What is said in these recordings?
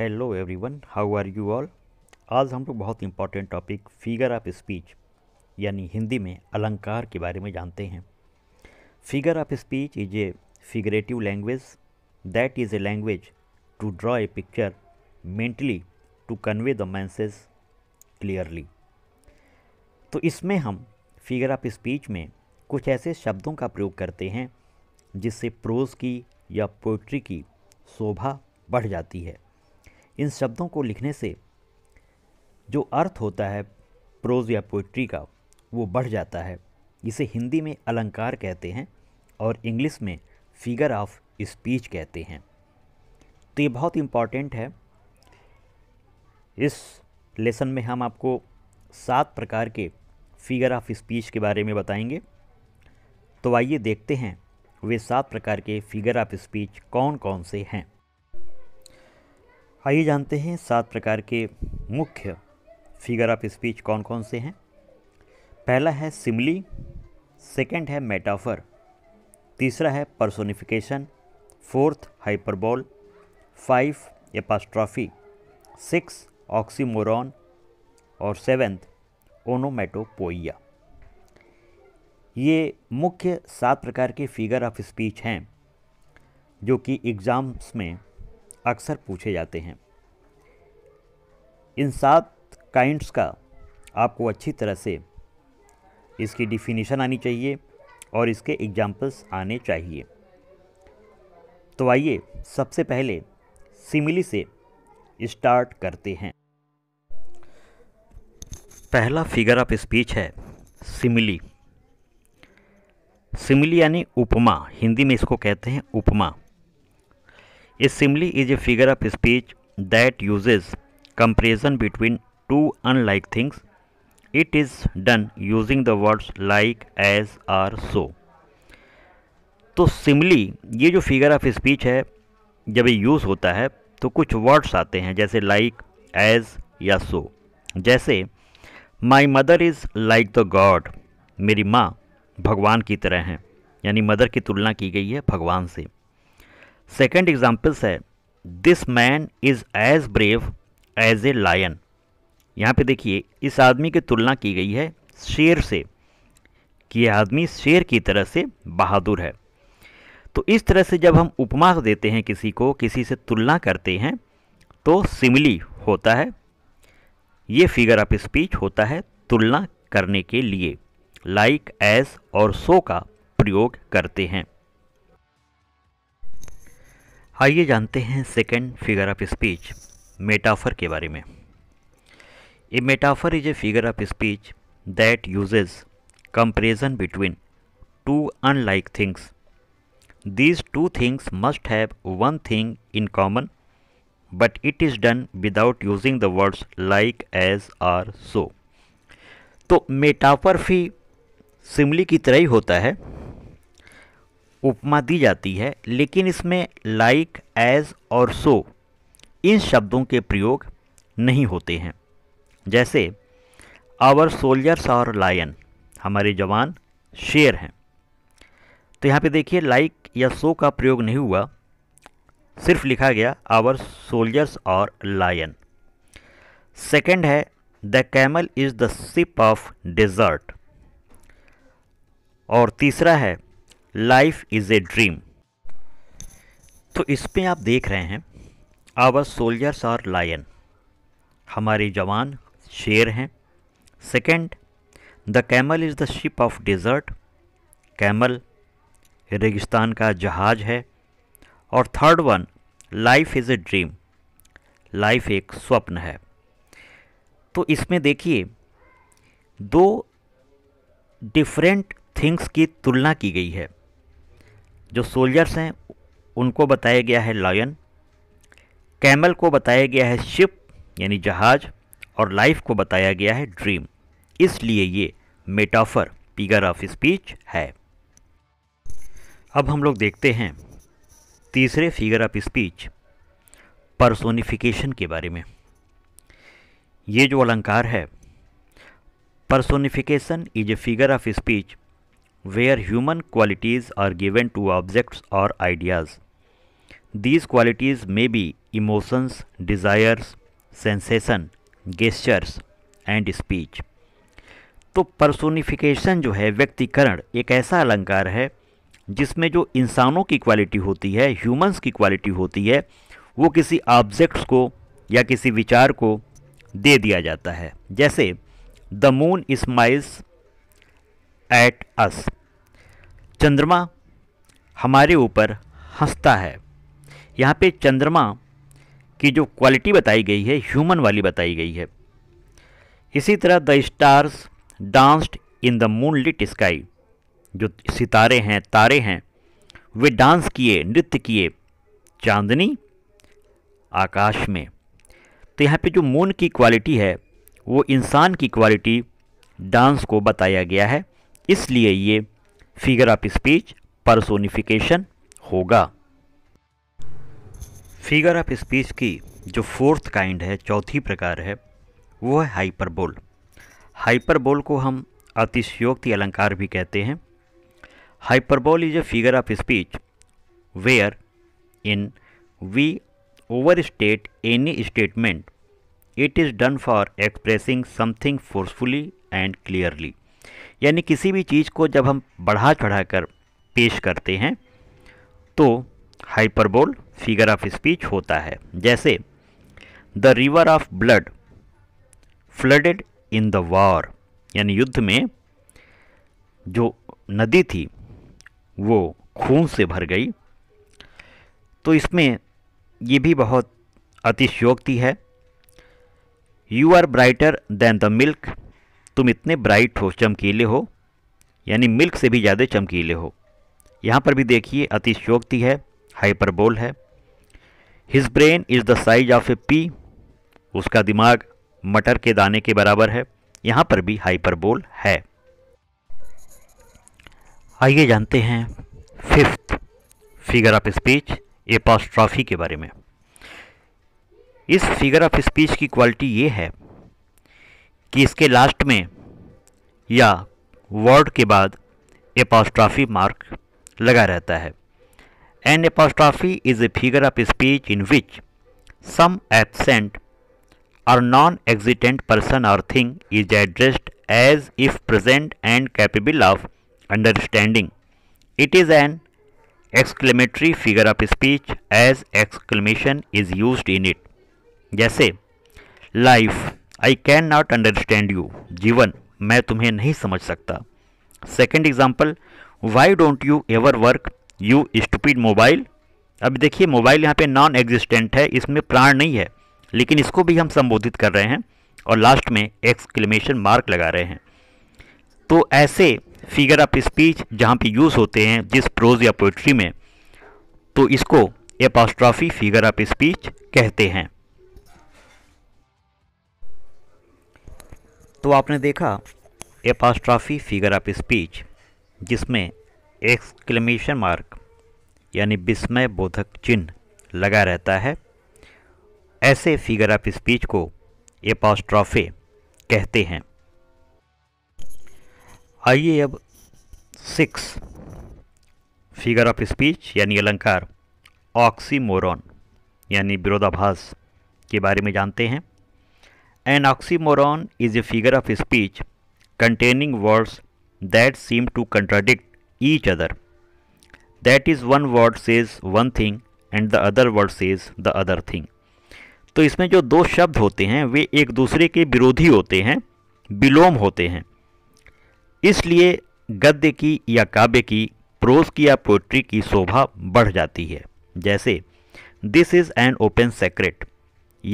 Hello everyone how are you all आज हम लोग बहुत important topic figure of speech यानी हिंदी में अलंकार के बारे में जानते हैं figure of speech is a figurative language that is a language to draw a picture mentally to convey the message clearly तो इसमें हम फिगर ऑफ स्पीच में कुछ ऐसे शब्दों का प्रयोग करते हैं जिससे प्रोज की या पोइट्री की शोभा बढ़ जाती है इन शब्दों को लिखने से जो अर्थ होता है प्रोज या पोइट्री का वो बढ़ जाता है इसे हिंदी में अलंकार कहते हैं और इंग्लिश में फिगर ऑफ स्पीच कहते हैं तो ये बहुत इम्पॉर्टेंट है इस लेसन में हम आपको सात प्रकार के फिगर ऑफ स्पीच के बारे में बताएंगे तो आइए देखते हैं वे सात प्रकार के फिगर ऑफ स्पीच कौन कौन से हैं आइए जानते हैं सात प्रकार के मुख्य फिगर ऑफ स्पीच कौन कौन से हैं पहला है सिमली सेकंड है मेटाफर तीसरा है personification fourth hyperbole five apostrophe six oxymoron और सेवेंथ ओनोमेटोपोइया ये मुख्य सात प्रकार के फिगर ऑफ स्पीच हैं जो कि एग्ज़ाम्स में अक्सर पूछे जाते हैं इन सात काइंड्स का आपको अच्छी तरह से इसकी डिफिनीशन आनी चाहिए और इसके एग्जाम्पल्स आने चाहिए तो आइए सबसे पहले सिमिली से स्टार्ट करते हैं पहला फिगर ऑफ स्पीच है सिमिली सिमिली यानी उपमा हिंदी में इसको कहते हैं उपमा इस simile is a figure of speech that use comparison between two unlike things it is done using the words like as or so तो सिमली ये जो फिगर ऑफ स्पीच है जब ये यूज होता है तो कुछ वर्ड्स आते हैं जैसे लाइक एज या सो जैसे my mother is like the god मेरी माँ भगवान की तरह हैं यानी मदर की तुलना की गई है भगवान से सेकेंड एग्जाम्पल्स है this man is as brave as a lion यहाँ पे देखिए इस आदमी की तुलना की गई है शेर से कि यह आदमी शेर की तरह से बहादुर है तो इस तरह से जब हम उपमा देते हैं किसी को किसी से तुलना करते हैं तो सिमिली होता है ये फिगर ऑफ स्पीच होता है तुलना करने के लिए लाइक like, एज और सो का प्रयोग करते हैं आइए जानते हैं second figure of speech metaphor के बारे में a metaphor is a figure of speech that uses comparison between two unlike things these two things must have one thing in common but it is done without using the words like as or so तो metaphor भी सिमली की तरह ही होता है उपमा दी जाती है लेकिन इसमें लाइक एज और सो इन शब्दों के प्रयोग नहीं होते हैं जैसे आवर सोल्जर्स और लायन हमारे जवान शेर हैं तो यहाँ पे देखिए लाइक या सो का प्रयोग नहीं हुआ सिर्फ लिखा गया आवर सोल्जर्स और लायन सेकंड है the camel is the ship of desert और तीसरा है लाइफ इज़ ए ड्रीम तो इसमें आप देख रहे हैं आवर सोल्जर्स आर लायन हमारे जवान शेर हैं second the camel is the ship of desert camel रेगिस्तान का जहाज है और third one life is a dream life एक स्वप्न है तो इसमें देखिए दो डिफरेंट थिंग्स की तुलना की गई है जो सोल्जर्स हैं उनको बताया गया है लायन कैमल को बताया गया है शिप यानी जहाज और लाइफ को बताया गया है ड्रीम इसलिए ये मेटाफर फिगर ऑफ स्पीच है अब हम लोग देखते हैं तीसरे फिगर ऑफ स्पीच परसोनिफिकेशन के बारे में ये जो अलंकार है personification is a figure of speech where human qualities are given to objects or ideas. These qualities may be emotions, desires, sensation, gestures and speech. तो पर्सोनिफिकेशन जो है व्यक्तिकरण एक ऐसा अलंकार है जिसमें जो इंसानों की क्वालिटी होती है ह्यूमंस की क्वालिटी होती है वो किसी ऑब्जेक्ट्स को या किसी विचार को दे दिया जाता है जैसे the moon smiles at us चंद्रमा हमारे ऊपर हंसता है यहाँ पे चंद्रमा की जो क्वालिटी बताई गई है ह्यूमन वाली बताई गई है इसी तरह the stars danced in the moonlit sky जो सितारे हैं तारे हैं वे डांस किए नृत्य किए चांदनी आकाश में तो यहाँ पे जो मून की क्वालिटी है वो इंसान की क्वालिटी डांस को बताया गया है इसलिए ये फिगर ऑफ स्पीच परसोनिफिकेशन होगा फिगर ऑफ स्पीच की जो फोर्थ काइंड है चौथी प्रकार है वो है हाइपरबोल हाइपरबोल को हम अतिशयोक्ति अलंकार भी कहते हैं hyperbole is a figure of speech wherein we overstate any statement it is done for expressing something forcefully and clearly यानी किसी भी चीज़ को जब हम बढ़ा चढ़ा कर पेश करते हैं तो हाइपरबोल फिगर ऑफ स्पीच होता है जैसे the river of blood flooded in the war यानी युद्ध में जो नदी थी वो खून से भर गई तो इसमें ये भी बहुत अतिशयोक्ति है you are brighter than the milk तुम इतने ब्राइट हो चमकीले हो यानी मिल्क से भी ज़्यादा चमकीले हो यहाँ पर भी देखिए अतिशोक्ति है हाइपरबोल है his brain is the size of a pea उसका दिमाग मटर के दाने के बराबर है यहाँ पर भी हाइपरबोल है आइए जानते हैं fifth figure of speech apostrophe के बारे में इस फिगर ऑफ स्पीच की क्वालिटी ये है कि इसके लास्ट में या वर्ड के बाद एपोस्ट्राफी मार्क लगा रहता है an apostrophe is a figure of speech in which some absent or non existent person or thing is addressed as if present and capable of understanding it is an exclamatory figure of speech as exclamation is use in it जैसे life I can not understand you जीवन मैं तुम्हें नहीं समझ सकता second example why don't you ever work you stupid mobile अब देखिए mobile यहाँ पे नॉन एग्जिस्टेंट है इसमें प्राण नहीं है लेकिन इसको भी हम संबोधित कर रहे हैं और लास्ट में एक्सक्लेमेशन मार्क लगा रहे हैं तो ऐसे फिगर ऑफ स्पीच जहाँ पे यूज़ होते हैं जिस प्रोज या पोइट्री में तो इसको एपास्ट्रॉफी फिगर ऑफ स्पीच कहते हैं तो आपने देखा एपास्ट्राफी फिगर ऑफ स्पीच जिसमें एक्सक्लेमेशन मार्क यानी विस्मय बोधक चिन्ह लगा रहता है ऐसे फिगर ऑफ स्पीच को एपास्ट्राफे कहते हैं आइए अब सिक्स फिगर ऑफ स्पीच यानी अलंकार ऑक्सीमोरॉन यानी विरोधाभास के बारे में जानते हैं An oxymoron is a figure of speech containing words that seem to contradict each other. That is, one word says one thing and the other word says the other thing तो इसमें जो दो शब्द होते हैं वे एक दूसरे के विरोधी होते हैं विलोम होते हैं इसलिए गद्य की या काव्य की प्रोज की या पोइट्री की शोभा बढ़ जाती है जैसे this is an open secret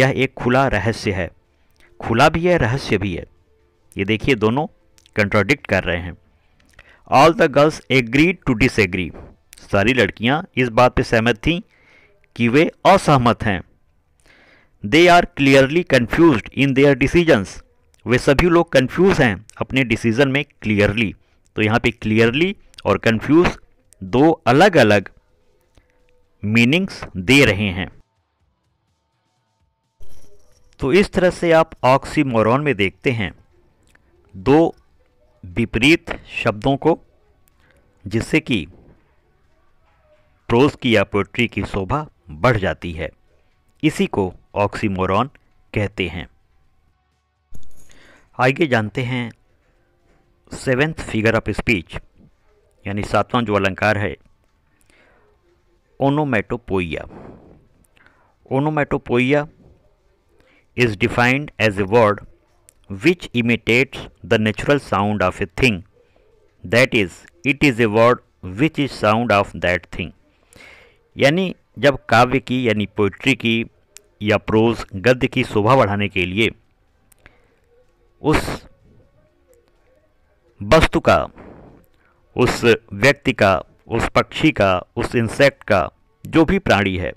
यह एक खुला रहस्य है खुला भी है रहस्य भी है ये देखिए दोनों कंट्राडिक्ट कर रहे हैं all the girls agree to disagree सारी लड़कियां इस बात पे सहमत थीं कि वे असहमत हैं they are clearly confuse in their decisions वे सभी लोग कन्फ्यूज़ हैं अपने डिसीजन में क्लियरली तो यहाँ पे क्लियरली और कन्फ्यूज़ दो अलग अलग मीनिंग्स दे रहे हैं तो इस तरह से आप ऑक्सीमोरॉन में देखते हैं दो विपरीत शब्दों को जिससे कि प्रोज की या पोइट्री की शोभा बढ़ जाती है इसी को ऑक्सीमोरॉन कहते हैं आगे जानते हैं सेवेंथ फिगर ऑफ स्पीच यानी सातवां जो अलंकार है ओनोमेटोपोइया ओनोमेटोपोइया is defined as a word which imitates the natural sound of a thing. That is, it is a word which is sound of that thing. यानी जब काव्य की यानी पोइट्री की या प्रोज गद्य की शोभा बढ़ाने के लिए उस वस्तु का उस व्यक्ति का उस पक्षी का उस इंसेक्ट का जो भी प्राणी है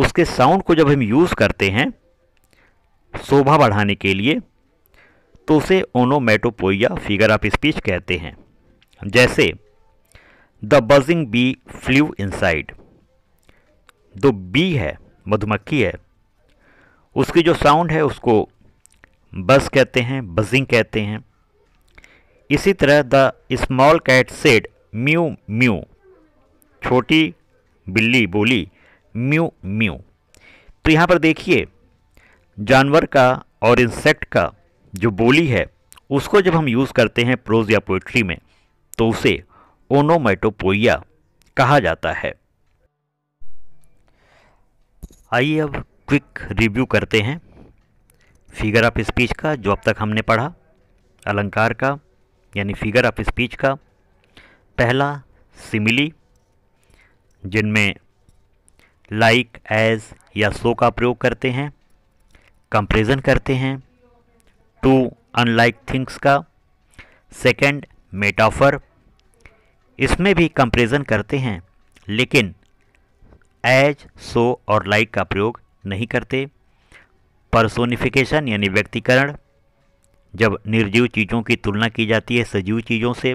उसके साउंड को जब हम यूज़ करते हैं शोभा बढ़ाने के लिए तो उसे ओनोमेटोपोइया फिगर ऑफ स्पीच कहते हैं जैसे the buzzing bee flew inside दो बी है मधुमक्खी है उसकी जो साउंड है उसको बस कहते हैं बजिंग कहते हैं इसी तरह the small cat said mew mew छोटी बिल्ली बोली म्यू म्यू तो यहाँ पर देखिए जानवर का और इंसेक्ट का जो बोली है उसको जब हम यूज़ करते हैं प्रोज या पोइट्री में तो उसे ओनोमेटोपोइया कहा जाता है आइए अब क्विक रिव्यू करते हैं फिगर ऑफ स्पीच का जो अब तक हमने पढ़ा अलंकार का यानी फिगर ऑफ स्पीच का पहला सिमिली जिनमें लाइक एज या सो का प्रयोग करते हैं कंपेरिजन करते हैं टू अनलाइक थिंग्स का सेकंड मेटाफर इसमें भी कंपेरिजन करते हैं लेकिन एज सो और लाइक का प्रयोग नहीं करते परसोनिफिकेशन यानी व्यक्तिकरण जब निर्जीव चीज़ों की तुलना की जाती है सजीव चीज़ों से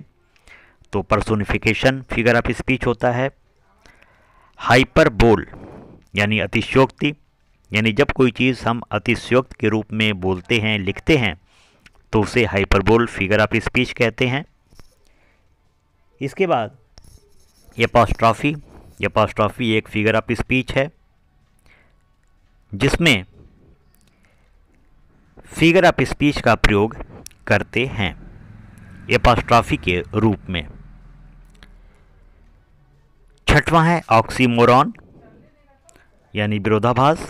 तो पर्सोनिफिकेशन फिगर ऑफ स्पीच होता है हाइपरबोल यानी अतिशयोक्ति यानी जब कोई चीज़ हम अतिशयोक्त के रूप में बोलते हैं लिखते हैं तो उसे हाइपरबोल फिगर ऑफ स्पीच कहते हैं इसके बाद एपोस्ट्रॉफी एपोस्ट्रॉफी एक फिगर ऑफ स्पीच है जिसमें फिगर ऑफ स्पीच का प्रयोग करते हैं एपोस्ट्रॉफी के रूप में छठवां है ऑक्सीमोरॉन यानी विरोधाभास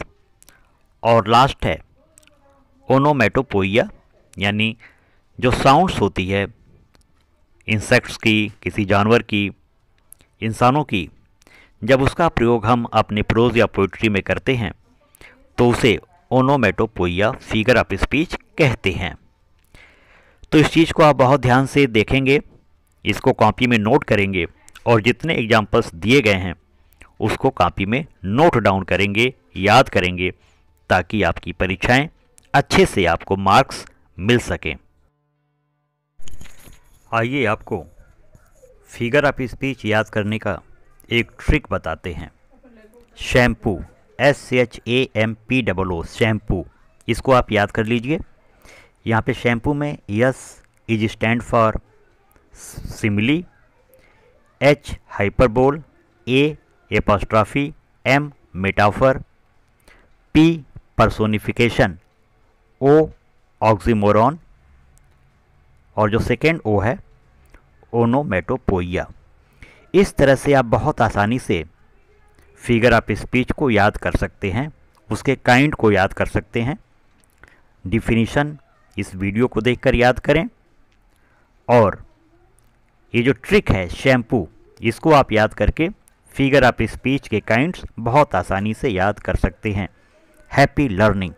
और लास्ट है ओनोमेटोपोइया यानी जो साउंड्स होती है इंसेक्ट्स की किसी जानवर की इंसानों की जब उसका प्रयोग हम अपने प्रोज या पोइट्री में करते हैं तो उसे ओनोमेटोपोइया फिगर ऑफ स्पीच कहते हैं तो इस चीज़ को आप बहुत ध्यान से देखेंगे इसको कॉपी में नोट करेंगे और जितने एग्जाम्पल्स दिए गए हैं उसको कापी में नोट डाउन करेंगे याद करेंगे ताकि आपकी परीक्षाएं अच्छे से आपको मार्क्स मिल सकें आइए आपको फिगर ऑफ स्पीच याद करने का एक ट्रिक बताते हैं shampoo S H A M P double O shampoo इसको आप याद कर लीजिए यहाँ पे शैम्पू में S is stand for simile H hyperbole A apostrophe M metaphor P personification O oxymoron और जो सेकेंड ओ है ओनोमेटोपोइया इस तरह से आप बहुत आसानी से फिगर आप स्पीच को याद कर सकते हैं उसके काइंड को याद कर सकते हैं डिफिनीशन इस वीडियो को देखकर याद करें और ये जो ट्रिक है शैम्पू इसको आप याद करके फिगर ऑफ स्पीच के काइंड्स बहुत आसानी से याद कर सकते हैं हैप्पी लर्निंग